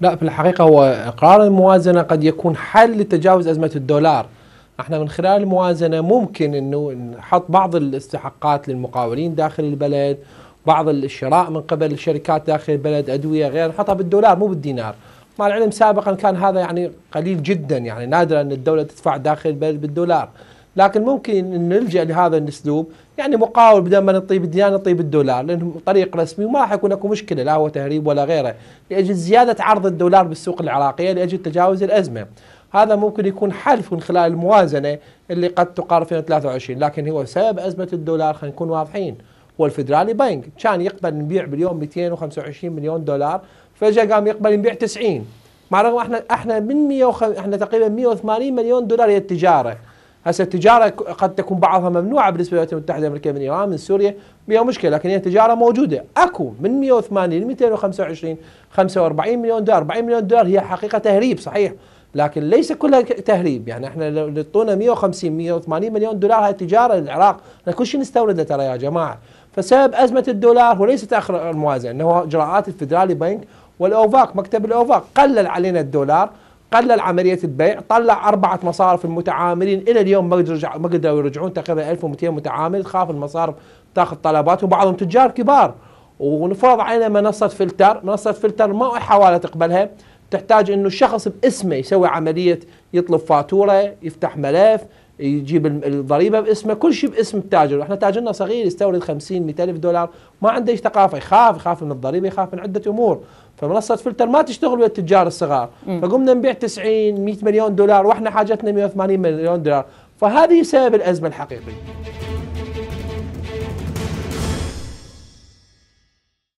لا في الحقيقة هو قرار الموازنة قد يكون حل لتجاوز أزمة الدولار احنا من خلال الموازنة ممكن انه نحط بعض الاستحقاقات للمقاولين داخل البلد بعض الشراء من قبل الشركات داخل البلد أدوية غير نحطها بالدولار مو بالدينار مع العلم سابقا كان هذا يعني قليل جدا يعني نادرا ان الدولة تدفع داخل البلد بالدولار لكن ممكن ان نلجا لهذا الاسلوب يعني مقاول بدل ما نطيب الدينار نطيب الدولار لانه طريق رسمي وما راح يكون اكو مشكله لا هو تهريب ولا غيره لاجل زياده عرض الدولار بالسوق العراقيه لاجل تجاوز الازمه. هذا ممكن يكون حلف من خلال الموازنه اللي قد في 2023 لكن هو سبب ازمه الدولار خلينا نكون واضحين والفدرالي بنك كان يقبل نبيع باليوم 225 مليون دولار فجاه قام يقبل نبيع 90 مع رغم احنا احنا من 100 احنا تقريبا 180 مليون دولار هي التجاره هسه التجاره قد تكون بعضها ممنوعه بالنسبه للولايات المتحده الامريكيه من ايران من سوريا بها مشكله لكن هي تجاره موجوده اكو من 180 ل 225 45 مليون دولار 40 مليون دولار هي حقيقه تهريب صحيح لكن ليس كلها تهريب يعني احنا لو يعطونا 150 180 مليون دولار هاي تجاره للعراق احنا كل شيء نستورده ترى يا جماعه فسبب ازمه الدولار هو ليس تاخر الموازنه انه اجراءات الفدرالي بنك والاوفاك مكتب الاوفاك قلل علينا الدولار قلل عمليه البيع طلع اربعه مصارف المتعاملين الى اليوم ما رجع ما قدروا يرجعون تقريبا 1200 متعامل خاف المصارف تاخذ طلبات وبعضهم تجار كبار ونفرض علينا منصه فلتر منصه فلتر ما حواله تقبلها تحتاج انه الشخص باسمه يسوي عمليه يطلب فاتوره يفتح ملف يجيب الضريبه باسمه كل شيء باسم التاجر احنا تاجرنا صغير يستورد 50 الف دولار ما عنده ايش ثقافه يخاف يخاف من الضريبه يخاف من عده امور فمنصه فلتر ما تشتغل ويا التجار الصغار م. فقمنا نبيع 90 100 مليون دولار واحنا حاجتنا 180 مليون دولار فهذه سبب الازمه الحقيقيه